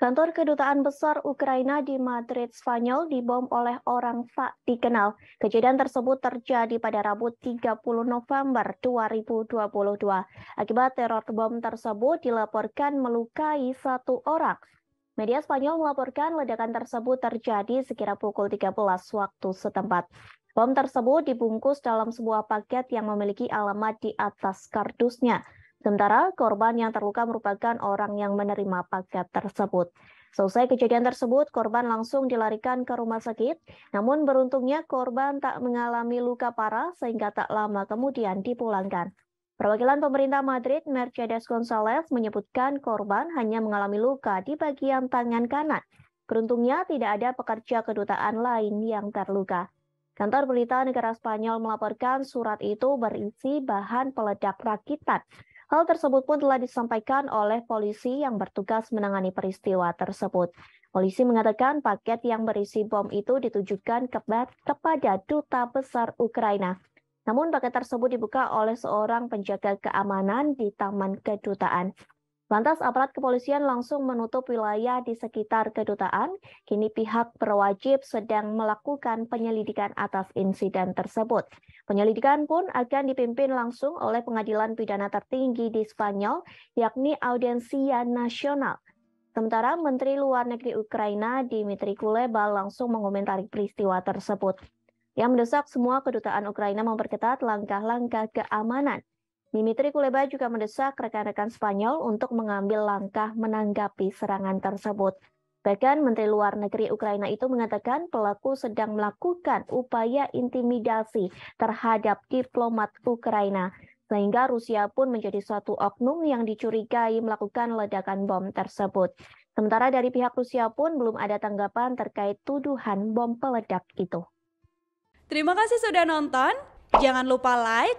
Kantor Kedutaan Besar Ukraina di Madrid, Spanyol dibom oleh orang tak dikenal. Kejadian tersebut terjadi pada Rabu 30 November 2022. Akibat teror bom tersebut dilaporkan melukai satu orang. Media Spanyol melaporkan ledakan tersebut terjadi sekira pukul 13 waktu setempat. Bom tersebut dibungkus dalam sebuah paket yang memiliki alamat di atas kardusnya. Sementara korban yang terluka merupakan orang yang menerima paket tersebut. Selesai kejadian tersebut, korban langsung dilarikan ke rumah sakit. Namun beruntungnya korban tak mengalami luka parah sehingga tak lama kemudian dipulangkan. Perwakilan pemerintah Madrid, Mercedes Gonzalez, menyebutkan korban hanya mengalami luka di bagian tangan kanan. Beruntungnya tidak ada pekerja kedutaan lain yang terluka. Kantor berita negara Spanyol melaporkan surat itu berisi bahan peledak rakitan Hal tersebut pun telah disampaikan oleh polisi yang bertugas menangani peristiwa tersebut. Polisi mengatakan paket yang berisi bom itu ditujukan kepada duta besar Ukraina. Namun paket tersebut dibuka oleh seorang penjaga keamanan di Taman Kedutaan. Lantas aparat kepolisian langsung menutup wilayah di sekitar kedutaan. Kini pihak berwajib sedang melakukan penyelidikan atas insiden tersebut. Penyelidikan pun akan dipimpin langsung oleh pengadilan pidana tertinggi di Spanyol, yakni Audiencia Nasional. Sementara Menteri Luar Negeri Ukraina Dmitry Kuleba langsung mengomentari peristiwa tersebut. Yang mendesak semua kedutaan Ukraina memperketat langkah-langkah keamanan Dimitri Kuleba juga mendesak rekan-rekan Spanyol untuk mengambil langkah menanggapi serangan tersebut. Bahkan Menteri Luar Negeri Ukraina itu mengatakan pelaku sedang melakukan upaya intimidasi terhadap diplomat Ukraina, sehingga Rusia pun menjadi suatu oknum yang dicurigai melakukan ledakan bom tersebut. Sementara dari pihak Rusia pun belum ada tanggapan terkait tuduhan bom peledak itu. Terima kasih sudah nonton. Jangan lupa like,